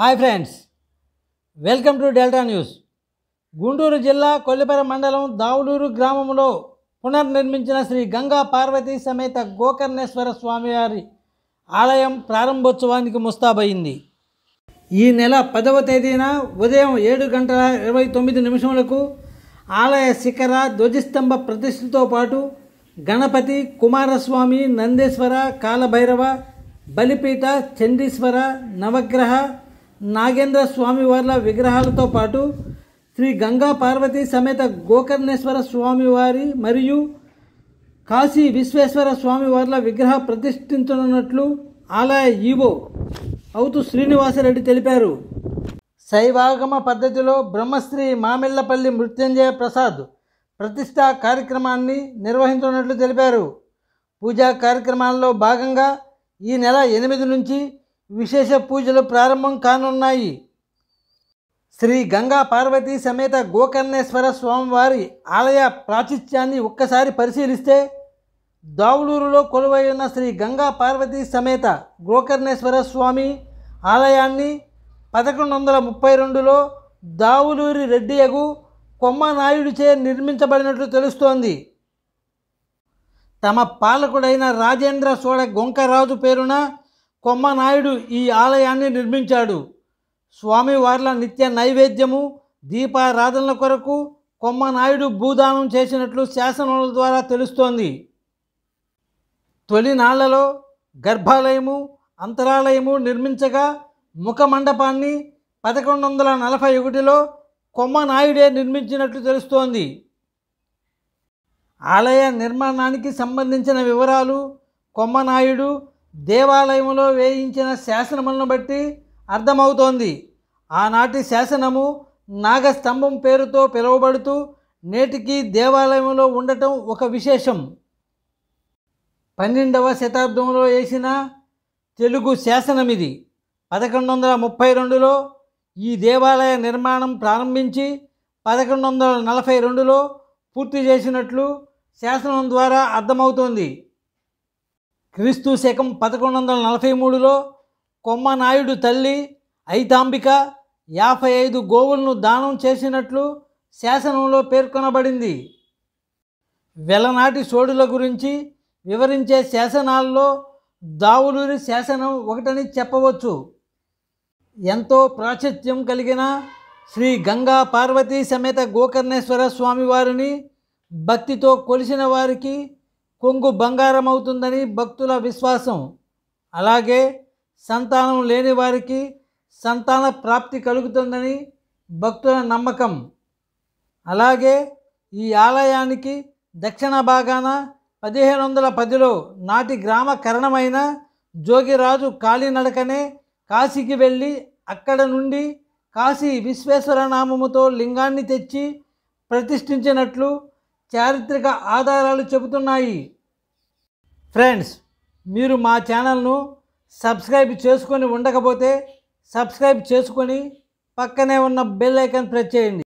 hi friends welcome to Delta News Guntur జిల్లా కొల్లిపర మండలం దావులూరు గ్రామంలో పునర్నిర్మించిన శ్రీ గంగా పార్వతీ సమేత గోకర్ణేశ్వర స్వామివారి ఆలయం ప్రారంభోత్సవానికి ముస్తాబయింది ఈ నెల పదవ తేదీన ఉదయం ఏడు గంటల ఇరవై తొమ్మిది నిమిషములకు ఆలయ శిఖర ధ్వజస్తంభ ప్రతిష్ఠతో పాటు గణపతి కుమారస్వామి నందేశ్వర కాలభైరవ బలిపీఠ చండీశ్వర నవగ్రహ నాగేంద్ర స్వామివార్ల విగ్రహాలతో పాటు శ్రీ గంగా పార్వతి సమేత గోకర్ణేశ్వర స్వామివారి మరియు కాశీ విశ్వేశ్వర స్వామివార్ల విగ్రహ ప్రతిష్ఠించనున్నట్లు ఆలయ ఈవో అవుతూ శ్రీనివాసరెడ్డి తెలిపారు శైవాగమ పద్ధతిలో బ్రహ్మశ్రీ మామిళ్లపల్లి మృత్యుంజయ ప్రసాద్ ప్రతిష్టా కార్యక్రమాన్ని నిర్వహించనున్నట్లు తెలిపారు పూజా కార్యక్రమాల్లో భాగంగా ఈ నెల ఎనిమిది నుంచి విశేష పూజలు ప్రారంభం కానున్నాయి శ్రీ గంగా పార్వతీ సమేత గోకర్ణేశ్వర స్వామివారి ఆలయ ప్రాచిత్యాన్ని ఒక్కసారి పరిశీలిస్తే దావులూరులో కొలువై ఉన్న శ్రీ గంగా పార్వతీ సమేత గోకర్ణేశ్వర స్వామి ఆలయాన్ని పదకొండు వందల ముప్పై రెండులో దావులూరి రెడ్డియగు చే నిర్మించబడినట్లు తెలుస్తోంది తమ పాలకుడైన రాజేంద్ర సోడ గొంకరాజు పేరున కొమ్మనాయుడు ఈ ఆలయాన్ని నిర్మించాడు స్వామివార్ల నిత్య నైవేద్యము దీపారాధనల కొరకు కొమ్మనాయుడు భూదానం చేసినట్లు శాసనాల ద్వారా తెలుస్తోంది తొలినాళ్లలో గర్భాలయము అంతరాలయము నిర్మించగా ముఖమండపాన్ని పదకొండు వందల నలభై ఒకటిలో కొమ్మనాయుడే నిర్మించినట్లు తెలుస్తోంది ఆలయ నిర్మాణానికి సంబంధించిన వివరాలు కొమ్మనాయుడు దేవాలయంలో వేయించిన శాసనములను బట్టి అర్థమవుతోంది ఆనాటి శాసనము నాగస్తంభం పేరుతో పిలువబడుతూ నేటికి దేవాలయంలో ఉండటం ఒక విశేషం పన్నెండవ శతాబ్దంలో వేసిన తెలుగు శాసనమిది పదకొండు వందల ముప్పై రెండులో ఈ దేవాలయ నిర్మాణం ప్రారంభించి పదకొండు వందల నలభై రెండులో పూర్తి చేసినట్లు శాసనం ద్వారా అర్థమవుతోంది క్రీస్తు శకం పదకొండు వందల నలభై మూడులో కొమ్మనాయుడు తల్లి ఐతాంబిక యాభై ఐదు గోవులను దానం చేసినట్లు శాసనంలో పేర్కొనబడింది వెలనాటి సోడుల గురించి వివరించే శాసనాల్లో దావులూరి శాసనం ఒకటని చెప్పవచ్చు ఎంతో ప్రాచుత్యం కలిగిన శ్రీ గంగా పార్వతీ సమేత గోకర్ణేశ్వర స్వామివారిని భక్తితో కొలిసిన వారికి కొంగు బంగారం అవుతుందని భక్తుల విశ్వాసం అలాగే సంతానం లేని వారికి సంతాన ప్రాప్తి కలుగుతుందని భక్తుల నమ్మకం అలాగే ఈ ఆలయానికి దక్షిణ భాగాన పదిహేను వందల పదిలో నాటి గ్రామ కరణమైన జోగిరాజు కాలినడకనే కాశీకి వెళ్ళి అక్కడ నుండి కాశీ విశ్వేశ్వర నామముతో లింగాన్ని తెచ్చి ప్రతిష్ఠించినట్లు చారిత్రక ఆధారాలు చెబుతున్నాయి ఫ్రెండ్స్ మీరు మా ఛానల్ను సబ్స్క్రైబ్ చేసుకొని ఉండకపోతే సబ్స్క్రైబ్ చేసుకొని పక్కనే ఉన్న బెల్ ఐకాన్ ప్రెస్ చేయండి